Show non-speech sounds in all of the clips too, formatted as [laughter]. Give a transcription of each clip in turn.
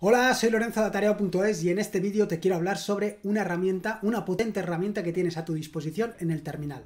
Hola, soy Lorenzo de Atareo.es y en este vídeo te quiero hablar sobre una herramienta, una potente herramienta que tienes a tu disposición en el terminal.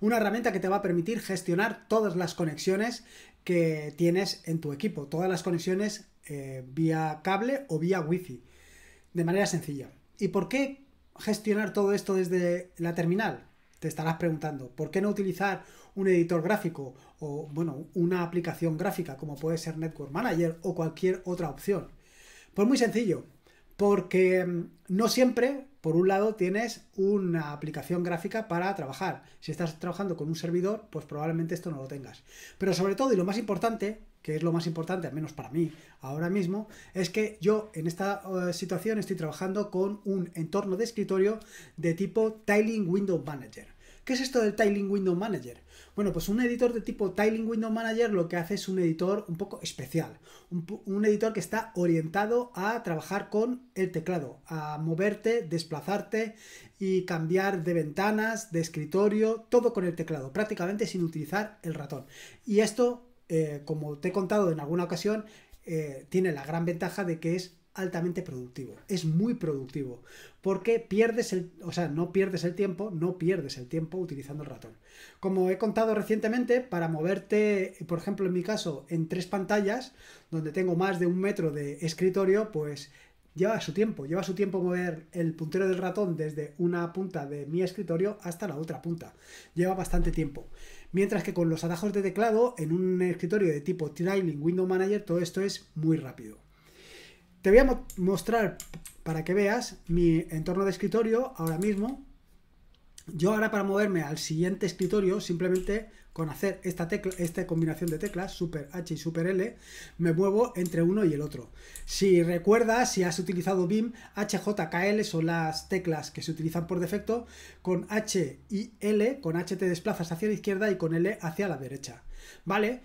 Una herramienta que te va a permitir gestionar todas las conexiones que tienes en tu equipo, todas las conexiones eh, vía cable o vía wifi, de manera sencilla. ¿Y por qué gestionar todo esto desde la terminal? Te estarás preguntando, ¿por qué no utilizar un editor gráfico o, bueno, una aplicación gráfica como puede ser Network Manager o cualquier otra opción? Pues muy sencillo, porque em, no siempre, por un lado, tienes una aplicación gráfica para trabajar. Si estás trabajando con un servidor, pues probablemente esto no lo tengas. Pero sobre todo, y lo más importante, que es lo más importante, al menos para mí ahora mismo, es que yo en esta eh, situación estoy trabajando con un entorno de escritorio de tipo Tiling Window Manager. ¿Qué es esto del Tiling Window Manager? Bueno, pues un editor de tipo Tiling Window Manager lo que hace es un editor un poco especial, un, editor que está orientado a trabajar con el teclado, a moverte, desplazarte y cambiar de ventanas, de escritorio, todo con el teclado, prácticamente sin utilizar el ratón. Y esto, eh, como te he contado en alguna ocasión, eh, tiene la gran ventaja de que es altamente productivo, es muy productivo, porque pierdes el, o sea, no pierdes el tiempo, no pierdes el tiempo utilizando el ratón. Como he contado recientemente, para moverte, por ejemplo, en mi caso, en tres pantallas, donde tengo más de un metro de escritorio, pues lleva su tiempo, lleva su tiempo mover el puntero del ratón desde una punta de mi escritorio hasta la otra punta, lleva bastante tiempo. Mientras que con los atajos de teclado, en un escritorio de tipo tiling Window Manager, todo esto es muy rápido. Te voy a mostrar para que veas mi entorno de escritorio ahora mismo. Yo ahora para moverme al siguiente escritorio, simplemente con hacer esta, tecla, esta combinación de teclas, Super H y Super L, me muevo entre uno y el otro. Si recuerdas, si has utilizado BIM, HJKL son las teclas que se utilizan por defecto, con H y L, con H te desplazas hacia la izquierda y con L hacia la derecha. ¿Vale?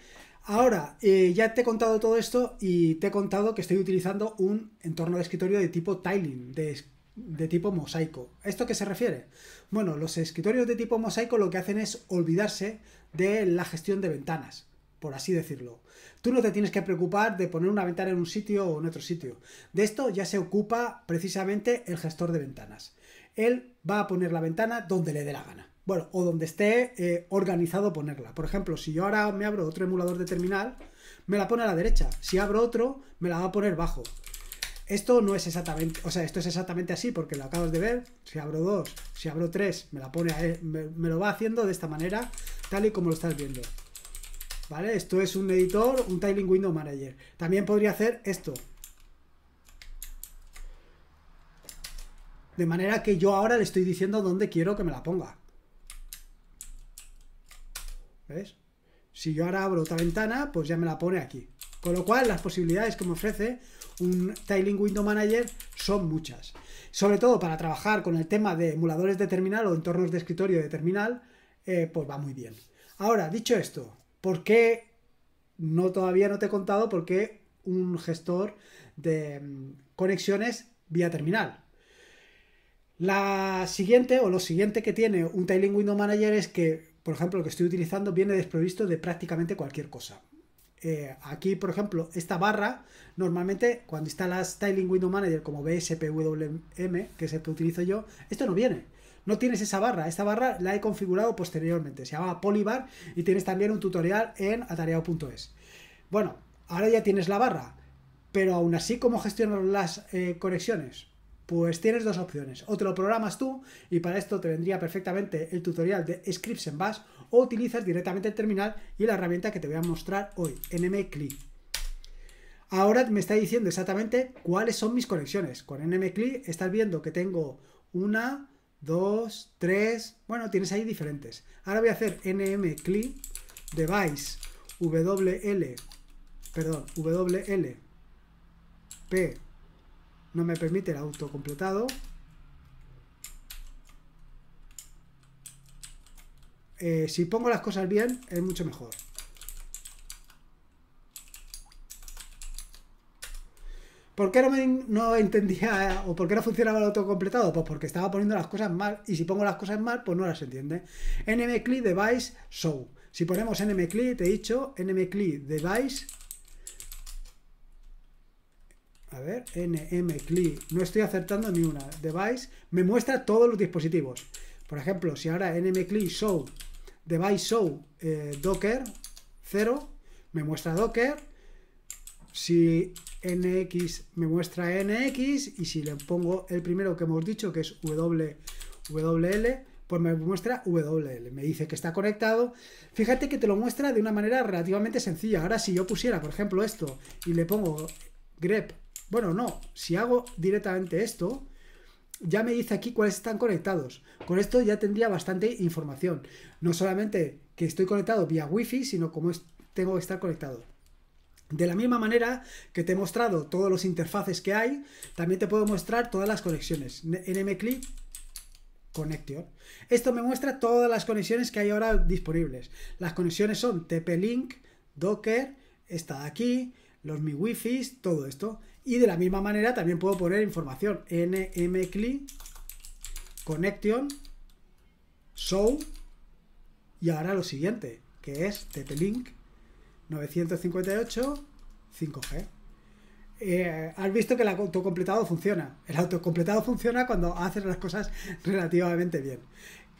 Ahora, eh, ya te he contado todo esto y te he contado que estoy utilizando un entorno de escritorio de tipo tiling, de, de tipo mosaico. ¿A esto qué se refiere? Bueno, los escritorios de tipo mosaico lo que hacen es olvidarse de la gestión de ventanas, por así decirlo. Tú no te tienes que preocupar de poner una ventana en un sitio o en otro sitio. De esto ya se ocupa precisamente el gestor de ventanas. Él va a poner la ventana donde le dé la gana bueno, o donde esté eh, organizado ponerla. Por ejemplo, si yo ahora me abro otro emulador de terminal, me la pone a la derecha. Si abro otro, me la va a poner bajo. Esto no es exactamente, o sea, esto es exactamente así porque lo acabas de ver. Si abro dos, si abro tres, me la pone, e, me lo va haciendo de esta manera, tal y como lo estás viendo. ¿Vale? Esto es un editor, un Tiling Window Manager. También podría hacer esto. De manera que yo ahora le estoy diciendo dónde quiero que me la ponga. ¿Ves? Si yo ahora abro otra ventana, pues ya me la pone aquí. Con lo cual, las posibilidades que me ofrece un Tiling Window Manager son muchas. Sobre todo para trabajar con el tema de emuladores de terminal o entornos de escritorio de terminal, eh, pues va muy bien. Ahora, dicho esto, ¿por qué no todavía no te he contado por qué un gestor de mm, conexiones vía terminal? La siguiente o lo siguiente que tiene un Tiling Window Manager es que por ejemplo, lo que estoy utilizando viene desprovisto de prácticamente cualquier cosa. Eh, aquí, por ejemplo, esta barra, normalmente cuando instalas Styling Window Manager como BSPWM, que es el que utilizo yo, esto no viene. No tienes esa barra, esta barra la he configurado posteriormente, se llama Polybar y tienes también un tutorial en atareado.es. Bueno, ahora ya tienes la barra, pero aún así, ¿cómo gestionar las eh, conexiones? Pues tienes dos opciones, o te lo programas tú, y para esto te vendría perfectamente el tutorial de Scripts en Bash, o utilizas directamente el terminal y la herramienta que te voy a mostrar hoy, nmcli. Ahora me está diciendo exactamente cuáles son mis conexiones. Con nmcli estás viendo que tengo una, dos, tres, bueno, tienes ahí diferentes. Ahora voy a hacer nmcli device WL, perdón, WL P no me permite el auto completado. Eh, si pongo las cosas bien, es mucho mejor. ¿Por qué no, me, entendía o por qué no funcionaba el autocompletado? Pues porque estaba poniendo las cosas mal y si pongo las cosas mal, pues no las entiende. nmcli device show. Si ponemos nmcli, te he dicho, nmcli device a ver, NM no estoy acertando ni una. Device me muestra todos los dispositivos. Por ejemplo, si ahora nmcli Show, Device Show, eh, Docker 0, me muestra Docker. Si NX me muestra NX y si le pongo el primero que hemos dicho, que es WWL, pues me muestra WL, me dice que está conectado. Fíjate que te lo muestra de una manera relativamente sencilla. Ahora si yo pusiera, por ejemplo, esto y le pongo grep bueno, no, si hago directamente esto, ya me dice aquí cuáles están conectados. Con esto ya tendría bastante información. No solamente que estoy conectado vía Wi-Fi, sino cómo tengo que estar conectado. De la misma manera que te he mostrado todos los interfaces que hay, también te puedo mostrar todas las conexiones. NMClick Connection. Esto me muestra todas las conexiones que hay ahora disponibles. Las conexiones son TP-Link, Docker, está de aquí, los mi wifi, todo esto. Y de la misma manera también puedo poner información nmcli connection show y ahora lo siguiente, que es tp-link 958 5G. has visto que el autocompletado funciona. El autocompletado funciona cuando haces las cosas relativamente bien.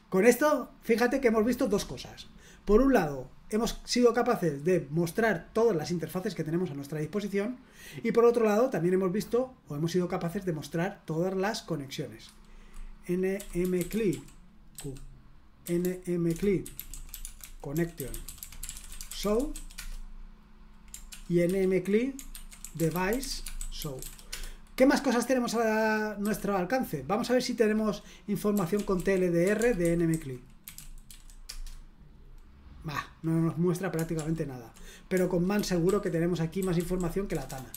Con esto, fíjate que hemos visto dos cosas. Por un lado, hemos sido capaces de mostrar todas las interfaces que tenemos a nuestra disposición y por otro lado también hemos visto o hemos sido capaces de mostrar todas las conexiones. nmcli nmcli connection show y nmcli device show. ¿Qué más cosas tenemos a nuestro alcance? Vamos a ver si tenemos información con TLDR de nmcli no nos muestra prácticamente nada. Pero con man seguro que tenemos aquí más información que la Tana.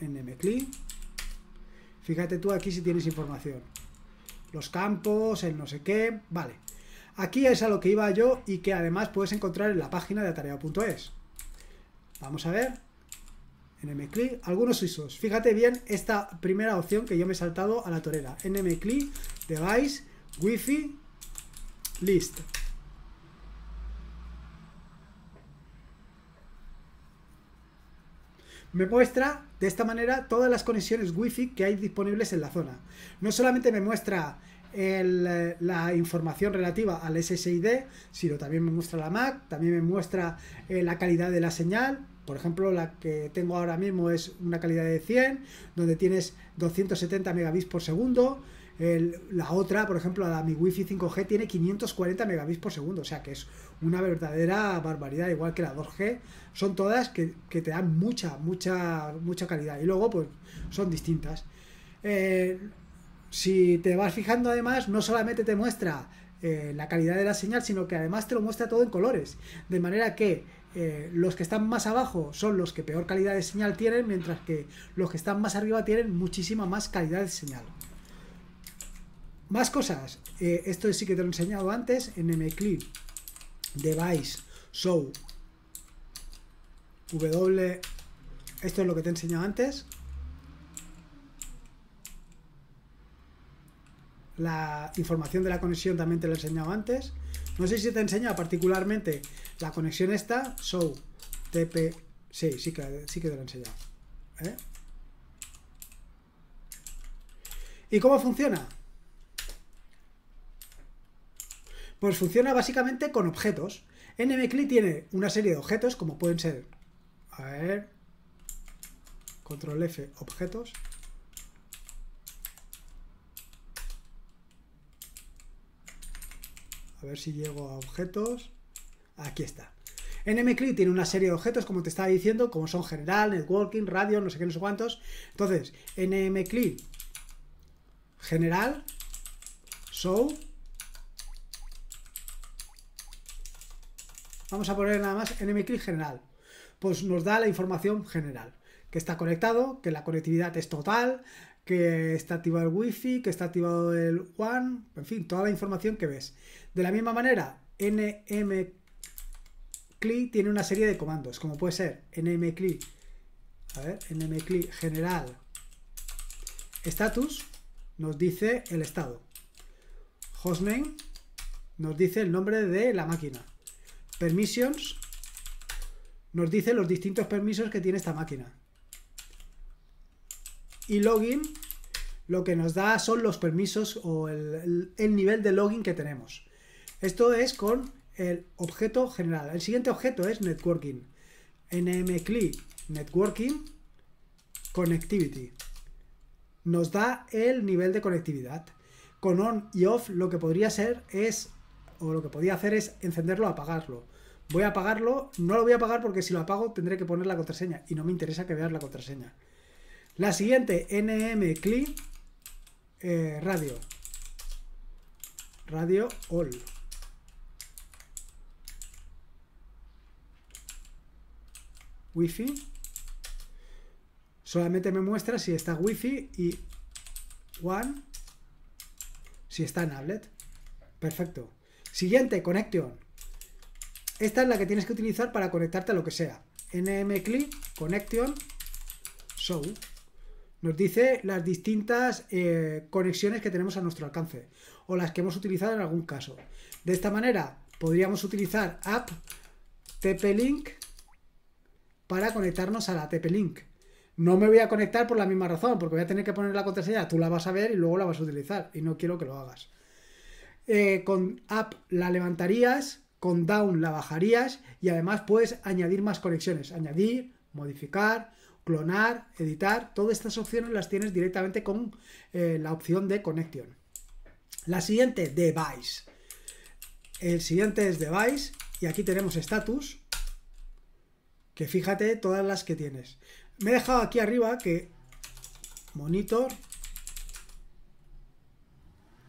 m mcli Fíjate tú aquí si tienes información. Los campos, el no sé qué. Vale. Aquí es a lo que iba yo y que además puedes encontrar en la página de atareado.es. Vamos a ver. clic Algunos usos. Fíjate bien esta primera opción que yo me he saltado a la torera. NMCLI, device, wifi, list. Me muestra de esta manera todas las conexiones wifi que hay disponibles en la zona. No solamente me muestra eh, la información relativa al SSID, sino también me muestra la MAC, también me muestra eh, la calidad de la señal. Por ejemplo, la que tengo ahora mismo es una calidad de 100, donde tienes 270 megabits por segundo la otra, por ejemplo, la Mi Wi-Fi 5G tiene 540 megabits por segundo, o sea que es una verdadera barbaridad, igual que la 2G. Son todas que, te dan mucha, mucha, mucha calidad. Y luego, pues, son distintas. Eh, si te vas fijando, además, no solamente te muestra eh, la calidad de la señal, sino que además te lo muestra todo en colores. De manera que eh, los que están más abajo son los que peor calidad de señal tienen, mientras que los que están más arriba tienen muchísima más calidad de señal. Más cosas. Eh, esto sí que te lo he enseñado antes en mclip device show w esto es lo que te he enseñado antes la información de la conexión también te la he enseñado antes no sé si te he enseñado particularmente la conexión esta show tp sí, sí que, sí que te lo he enseñado ¿eh? ¿y cómo funciona? Pues funciona básicamente con objetos. NMCLI tiene una serie de objetos, como pueden ser... A ver... Control F, objetos. A ver si llego a objetos. Aquí está. NMCLI tiene una serie de objetos, como te estaba diciendo, como son general, networking, radio, no sé qué, no sé cuántos. Entonces, NMCLI general, show, Vamos a poner nada más nmcli general. Pues nos da la información general, que está conectado, que la conectividad es total, que está activado el wifi, que está activado el WAN, en fin, toda la información que ves. De la misma manera, nmcli tiene una serie de comandos, como puede ser nmcli, nmcli general status nos dice el estado. Hostname nos dice el nombre de la máquina permissions, nos dice los distintos permisos que tiene esta máquina. Y login lo que nos da son los permisos o el, nivel de login que tenemos. Esto es con el objeto general. El siguiente objeto es networking. nmcli networking connectivity. Nos da el nivel de conectividad. Con on y off lo que podría ser es o lo que podía hacer es encenderlo, apagarlo. Voy a apagarlo, no lo voy a apagar porque si lo apago tendré que poner la contraseña y no me interesa que veas la contraseña. La siguiente, nm cli eh, radio. Radio all. Wifi. Solamente me muestra si está wifi. y One si está en tablet. Perfecto. Siguiente, connection. Esta es la que tienes que utilizar para conectarte a lo que sea. nmclick connection show. Nos dice las distintas eh, conexiones que tenemos a nuestro alcance o las que hemos utilizado en algún caso. De esta manera podríamos utilizar app tp-link para conectarnos a la tp-link. No me voy a conectar por la misma razón, porque voy a tener que poner la contraseña, tú la vas a ver y luego la vas a utilizar y no quiero que lo hagas. Eh, con up la levantarías, con down la bajarías y además puedes añadir más conexiones, añadir, modificar, clonar, editar, todas estas opciones las tienes directamente con eh, la opción de conexión. La siguiente, device. El siguiente es device y aquí tenemos status, que fíjate todas las que tienes. Me he dejado aquí arriba que monitor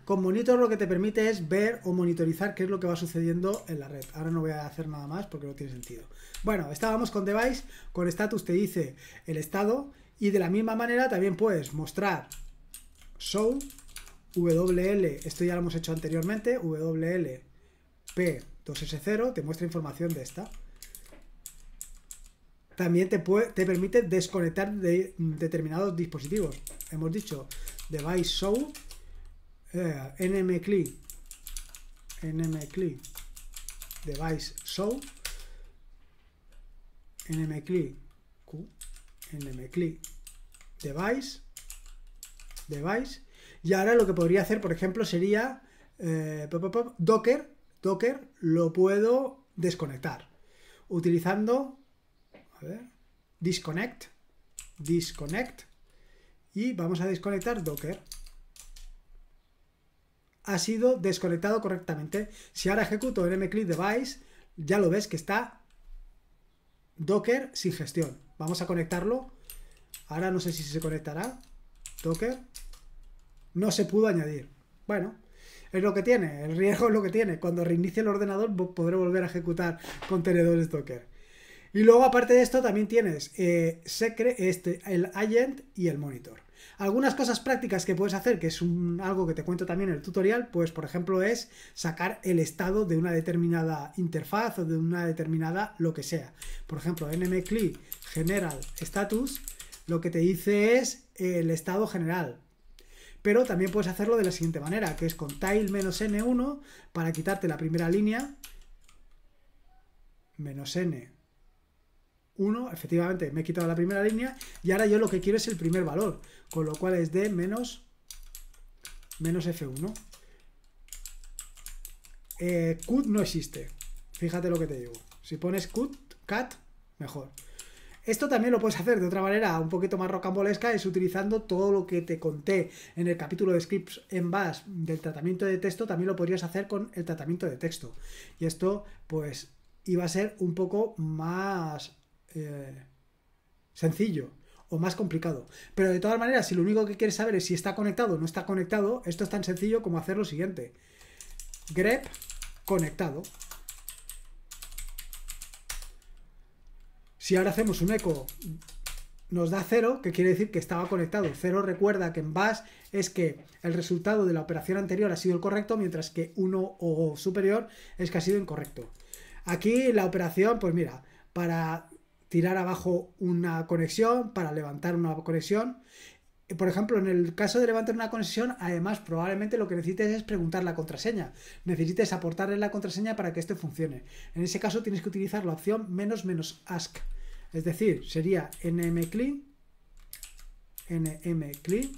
con Monitor lo que te permite es ver o monitorizar qué es lo que va sucediendo en la red. Ahora no voy a hacer nada más porque no tiene sentido. Bueno, estábamos con Device, con Status te dice el estado y de la misma manera también puedes mostrar show WL, esto ya lo hemos hecho anteriormente, p 2 s 0 te muestra información de esta. También te, te permite desconectar de determinados dispositivos. Hemos dicho device show eh, nmcli nmcli device show nmcli q nmcli device device y ahora lo que podría hacer por ejemplo sería eh, docker docker lo puedo desconectar utilizando disconnect disconnect y vamos a desconectar docker ha sido desconectado correctamente. Si ahora ejecuto el mclick device, ya lo ves que está Docker sin gestión. Vamos a conectarlo. Ahora no sé si se conectará. Docker. No se pudo añadir. Bueno, es lo que tiene. El riesgo es lo que tiene. Cuando reinicie el ordenador podré volver a ejecutar contenedores Docker. Y luego, aparte de esto, también tienes eh, este, el agent y el monitor. Algunas cosas prácticas que puedes hacer, que es un, algo que te cuento también en el tutorial, pues por ejemplo es sacar el estado de una determinada interfaz o de una determinada lo que sea. Por ejemplo, nmcli general status lo que te dice es el estado general. Pero también puedes hacerlo de la siguiente manera, que es con tile-n1 para quitarte la primera línea, menos n 1, efectivamente me he quitado la primera línea y ahora yo lo que quiero es el primer valor, con lo cual es de menos, menos F1. Eh, cut no existe, fíjate lo que te digo. Si pones cut, cat, mejor. Esto también lo puedes hacer de otra manera, un poquito más rocambolesca, es utilizando todo lo que te conté en el capítulo de scripts en base del tratamiento de texto, también lo podrías hacer con el tratamiento de texto. Y esto, pues, iba a ser un poco más eh, sencillo o más complicado. Pero de todas maneras, si lo único que quieres saber es si está conectado o no está conectado, esto es tan sencillo como hacer lo siguiente. grep conectado. Si ahora hacemos un eco, nos da 0, que quiere decir que estaba conectado. 0 recuerda que en bash es que el resultado de la operación anterior ha sido el correcto, mientras que 1 o superior es que ha sido incorrecto. Aquí la operación, pues mira, para tirar abajo una conexión, para levantar una conexión. Eh, por ejemplo, en el caso de levantar una conexión, además probablemente lo que necesites es preguntar la contraseña. Necesites aportarle la contraseña para que esto funcione. En ese caso tienes que utilizar la opción menos menos ask. Es decir, sería nmclean, nmclean,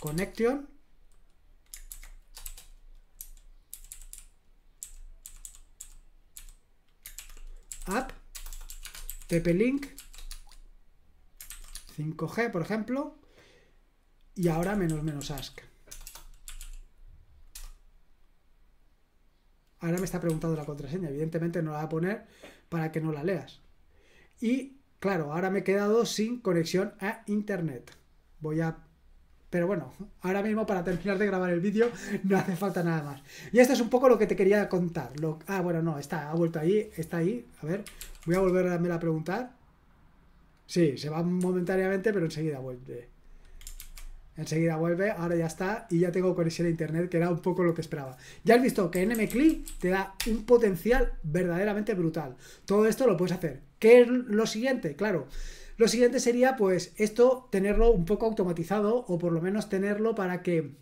connection, app TP-Link 5G, por ejemplo, y ahora menos menos ask. Ahora me está preguntando la contraseña, evidentemente no la voy a poner para que no la leas. Y claro, ahora me he quedado sin conexión a internet. Voy a pero bueno, ahora mismo para terminar de grabar el vídeo [laughs] no hace falta nada más. Y esto es un poco lo que te quería contar. Ah, bueno, no, está, ha vuelto ahí, está ahí. A ver, voy a volver a preguntar. Sí, se va momentáneamente, pero enseguida vuelve. Enseguida vuelve, ahora ya está y ya tengo conexión a internet, que era un poco lo que esperaba. Ya has visto que NMCLI te da un potencial verdaderamente brutal. Todo esto lo puedes hacer. ¿Qué es lo siguiente? Claro, lo siguiente sería, pues, esto tenerlo un poco automatizado o por lo menos tenerlo para que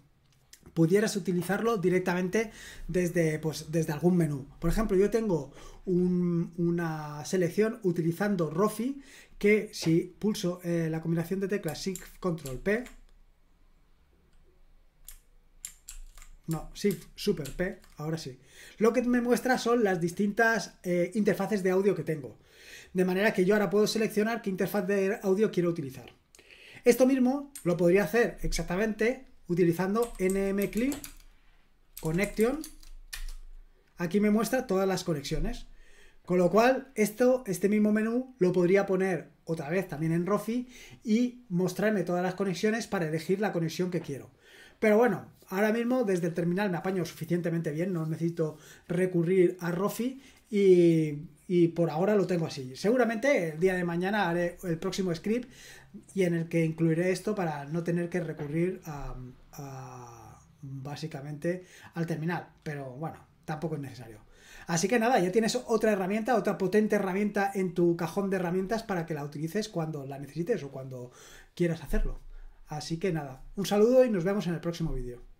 pudieras utilizarlo directamente desde, pues, desde algún menú. Por ejemplo, yo tengo una selección utilizando Rofi que si pulso eh, la combinación de teclas Shift Control P, No, Shift Super P, ahora sí. Lo que me muestra son las distintas eh, interfaces de audio que tengo. De manera que yo ahora puedo seleccionar qué interfaz de audio quiero utilizar. Esto mismo lo podría hacer exactamente utilizando nmcli connection. Aquí me muestra todas las conexiones. Con lo cual, esto, este mismo menú lo podría poner otra vez también en Rofi y mostrarme todas las conexiones para elegir la conexión que quiero. Pero bueno, Ahora mismo desde el terminal me apaño suficientemente bien, no necesito recurrir a Rofi y, por ahora lo tengo así. Seguramente el día de mañana haré el próximo script y en el que incluiré esto para no tener que recurrir básicamente al terminal, pero bueno, tampoco es necesario. Así que nada, ya tienes otra herramienta, otra potente herramienta en tu cajón de herramientas para que la utilices cuando la necesites o cuando quieras hacerlo. Así que nada, un saludo y nos vemos en el próximo vídeo.